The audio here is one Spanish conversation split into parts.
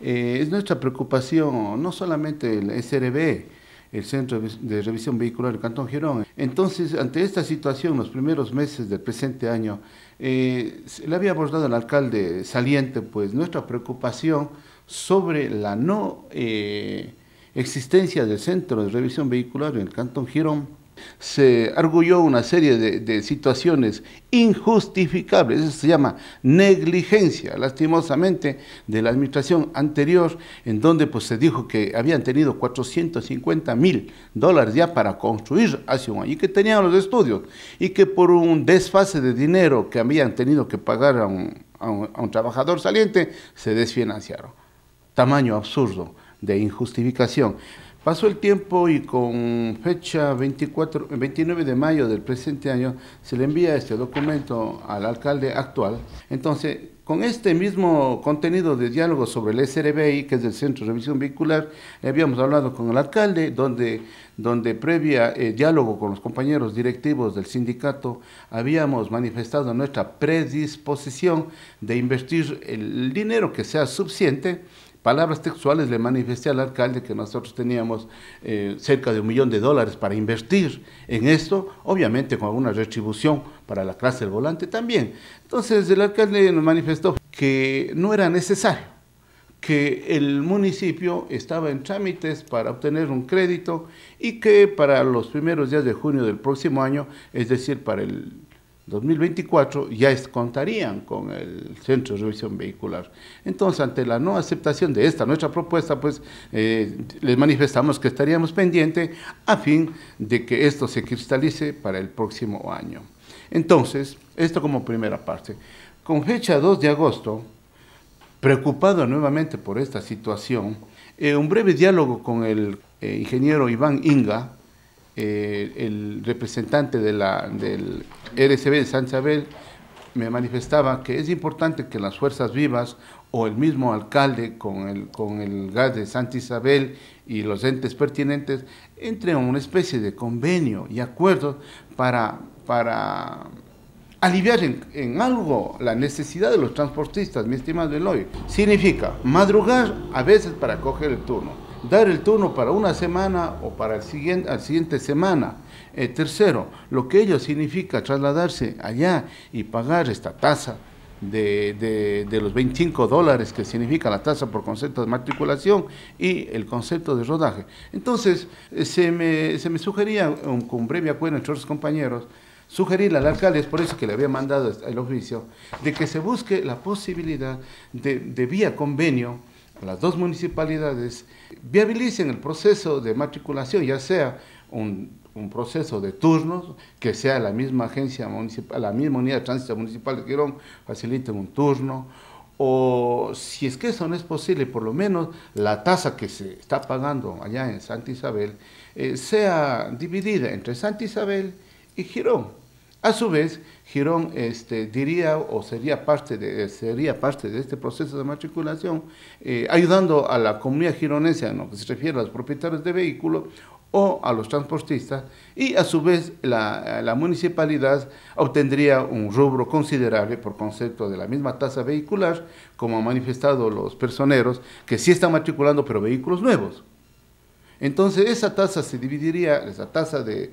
Eh, es nuestra preocupación, no solamente el SRB, el Centro de Revisión Vehicular del Cantón Girón. Entonces, ante esta situación, los primeros meses del presente año, eh, le había abordado al alcalde saliente pues nuestra preocupación sobre la no eh, existencia del Centro de Revisión Vehicular en el Cantón Girón se arguyó una serie de, situaciones injustificables, eso se llama negligencia, lastimosamente, de la administración anterior, en donde pues se dijo que habían tenido 450 mil dólares ya para construir hace un año, y que tenían los estudios, y que por un desfase de dinero que habían tenido que pagar a un trabajador saliente, se desfinanciaron. Tamaño absurdo de injustificación. Pasó el tiempo y con fecha 29 de mayo del presente año se le envía este documento al alcalde actual. Entonces, con este mismo contenido de diálogo sobre el SRBI, que es el Centro de Revisión vehicular habíamos hablado con el alcalde, donde, donde previa eh, diálogo con los compañeros directivos del sindicato, habíamos manifestado nuestra predisposición de invertir el dinero que sea suficiente palabras textuales le manifesté al alcalde que nosotros teníamos eh, cerca de un millón de dólares para invertir en esto, obviamente con alguna retribución para la clase del volante también. Entonces el alcalde nos manifestó que no era necesario, que el municipio estaba en trámites para obtener un crédito y que para los primeros días de junio del próximo año, es decir, para el 2024 ya contarían con el Centro de Revisión Vehicular. Entonces, ante la no aceptación de esta nuestra propuesta, pues eh, les manifestamos que estaríamos pendientes a fin de que esto se cristalice para el próximo año. Entonces, esto como primera parte. Con fecha 2 de agosto, preocupado nuevamente por esta situación, eh, un breve diálogo con el eh, ingeniero Iván Inga, eh, el representante de la, del RCB de San Isabel me manifestaba que es importante que las fuerzas vivas o el mismo alcalde con el, con el gas de Santa Isabel y los entes pertinentes entren a una especie de convenio y acuerdo para, para aliviar en, en, algo la necesidad de los transportistas, mi estimado Eloy. Significa madrugar a veces para coger el turno dar el turno para una semana o para el siguiente, la siguiente semana. tercero, lo que ello significa trasladarse allá y pagar esta tasa de, de, los 25 dólares que significa la tasa por concepto de matriculación y el concepto de rodaje. Entonces, eh, se me, se me sugería, un, con breve acuerdo entre otros compañeros, sugerirle al alcalde, es por eso que le había mandado el oficio, de que se busque la posibilidad de, de vía convenio, las dos municipalidades viabilicen el proceso de matriculación, ya sea un, un proceso de turnos, que sea la misma agencia municipal, la misma unidad de tránsito municipal de Girón, faciliten un turno, o si es que eso no es posible, por lo menos la tasa que se está pagando allá en Santa Isabel eh, sea dividida entre Santa Isabel y Girón a su vez, Girón este, diría o sería parte, de, eh, sería parte de este proceso de matriculación, eh, ayudando a la comunidad gironesa en lo que se refiere a los propietarios de vehículos o a los transportistas y a su vez la, eh, la, municipalidad obtendría un rubro considerable por concepto de la misma tasa vehicular, como han manifestado los personeros, que sí están matriculando pero vehículos nuevos. Entonces esa tasa se dividiría, esa tasa de,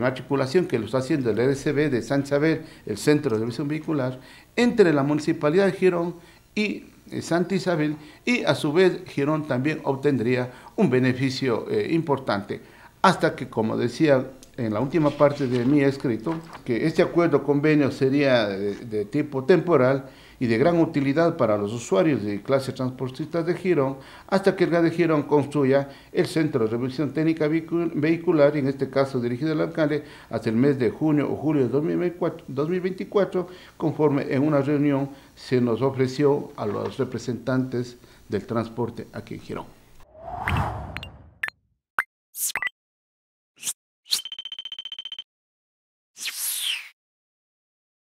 matriculación que lo está haciendo el RCB e de San Isabel, el Centro de Visión Vehicular, entre la Municipalidad de Girón y eh, Santa Isabel y a su vez Girón también obtendría un beneficio eh, importante. Hasta que, como decía en la última parte de mi escrito, que este acuerdo convenio sería de tipo temporal y de gran utilidad para los usuarios de clase transportistas de Girón, hasta que el GADE de Girón construya el Centro de Revisión Técnica Vehicular, en este caso dirigido al alcalde, hasta el mes de junio o julio de 2024, conforme en una reunión se nos ofreció a los representantes del transporte aquí en Girón.